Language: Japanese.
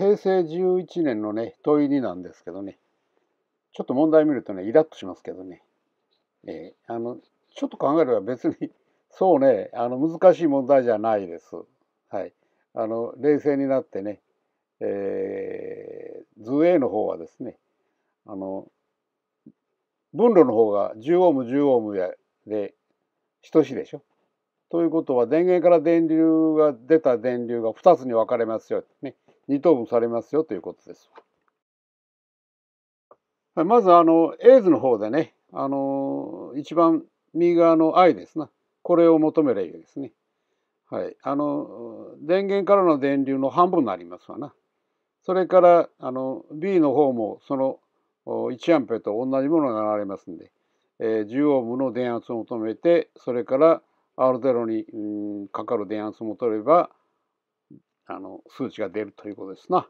平成11年のね、問い2なんですけどね、ちょっと問題見るとね、イラッとしますけどね、えー、あの、ちょっと考えれば別に、そうね、あの、難しい問題じゃないです。はい。あの、冷静になってね、えー、図 A の方はですね、あの、分路の方が10オーム10オームやで等しいでしょ。ということは電源から電流が出た電流が2つに分かれますよ、ね。二等分されますよということです。はい、まずあの、エイズの方でね、あの、一番右側の I ですな。これを求めるいいですね。はい。あの、電源からの電流の半分になりますわな。それから、あの、B の方もその1アンペと同じものが流れますんで、えー、10オームの電圧を求めて、それから R0 に、うん、かかる電圧を求めれば、あの数値が出るということですな。